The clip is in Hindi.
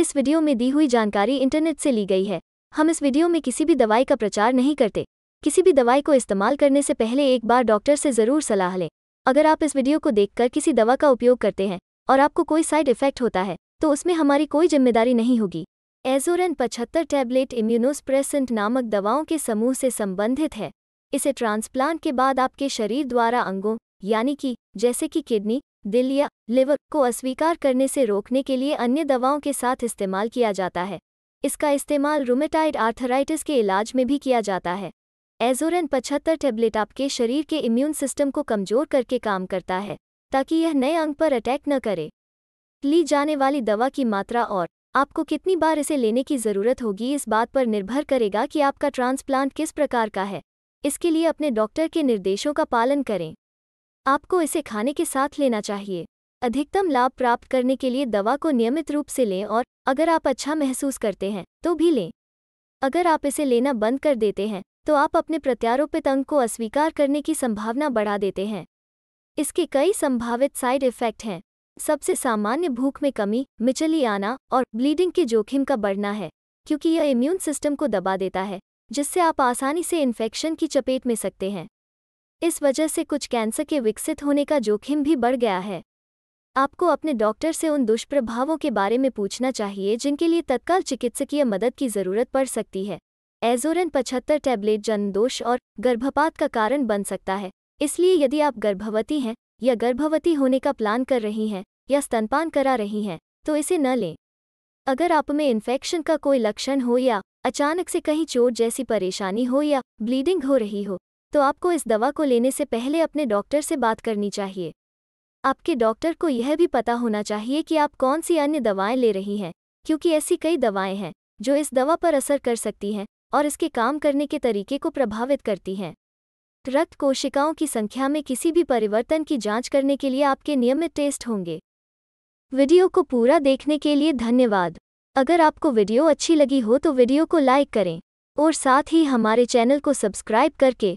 इस वीडियो में दी हुई जानकारी इंटरनेट से ली गई है हम इस वीडियो में किसी भी दवाई का प्रचार नहीं करते किसी भी दवाई को इस्तेमाल करने से पहले एक बार डॉक्टर से ज़रूर सलाह लें अगर आप इस वीडियो को देखकर किसी दवा का उपयोग करते हैं और आपको कोई साइड इफेक्ट होता है तो उसमें हमारी कोई जिम्मेदारी नहीं होगी एजोरन 75 टैबलेट इम्यूनोस्प्रेसेंट नामक दवाओं के समूह से संबंधित है इसे ट्रांसप्लांट के बाद आपके शरीर द्वारा अंगों यानी कि जैसे कि किडनी दिल या लिवर को अस्वीकार करने से रोकने के लिए अन्य दवाओं के साथ इस्तेमाल किया जाता है इसका इस्तेमाल रोमेटाइड आर्थराइटिस के इलाज में भी किया जाता है एजोरन 75 टैबलेट आपके शरीर के इम्यून सिस्टम को कमजोर करके काम करता है ताकि यह नए अंग पर अटैक न करे ली जाने वाली दवा की मात्रा और आपको कितनी बार इसे लेने की ज़रूरत होगी इस बात पर निर्भर करेगा कि आपका ट्रांसप्लांट किस प्रकार का है इसके लिए अपने डॉक्टर के निर्देशों का पालन करें आपको इसे खाने के साथ लेना चाहिए अधिकतम लाभ प्राप्त करने के लिए दवा को नियमित रूप से लें और अगर आप अच्छा महसूस करते हैं तो भी लें अगर आप इसे लेना बंद कर देते हैं तो आप अपने प्रत्यारोपित अंग को अस्वीकार करने की संभावना बढ़ा देते हैं इसके कई संभावित साइड इफेक्ट हैं सबसे सामान्य भूख में कमी मिचली आना और ब्लीडिंग के जोखिम का बढ़ना है क्योंकि यह इम्यून सिस्टम को दबा देता है जिससे आप आसानी से इन्फेक्शन की चपेट में सकते हैं इस वजह से कुछ कैंसर के विकसित होने का जोखिम भी बढ़ गया है आपको अपने डॉक्टर से उन दुष्प्रभावों के बारे में पूछना चाहिए जिनके लिए तत्काल चिकित्सकीय मदद की जरूरत पड़ सकती है एजोरन पचहत्तर टैबलेट जन्म दोष और गर्भपात का कारण बन सकता है इसलिए यदि आप गर्भवती हैं या गर्भवती होने का प्लान कर रही हैं या स्तनपान करा रही हैं तो इसे न लें अगर आप में इन्फेक्शन का कोई लक्षण हो या अचानक से कहीं चोट जैसी परेशानी हो या ब्लीडिंग हो रही हो तो आपको इस दवा को लेने से पहले अपने डॉक्टर से बात करनी चाहिए आपके डॉक्टर को यह भी पता होना चाहिए कि आप कौन सी अन्य दवाएं ले रही हैं क्योंकि ऐसी कई दवाएं हैं जो इस दवा पर असर कर सकती हैं और इसके काम करने के तरीके को प्रभावित करती हैं रक्त कोशिकाओं की संख्या में किसी भी परिवर्तन की जांच करने के लिए आपके नियमित टेस्ट होंगे वीडियो को पूरा देखने के लिए धन्यवाद अगर आपको वीडियो अच्छी लगी हो तो वीडियो को लाइक करें और साथ ही हमारे चैनल को सब्सक्राइब करके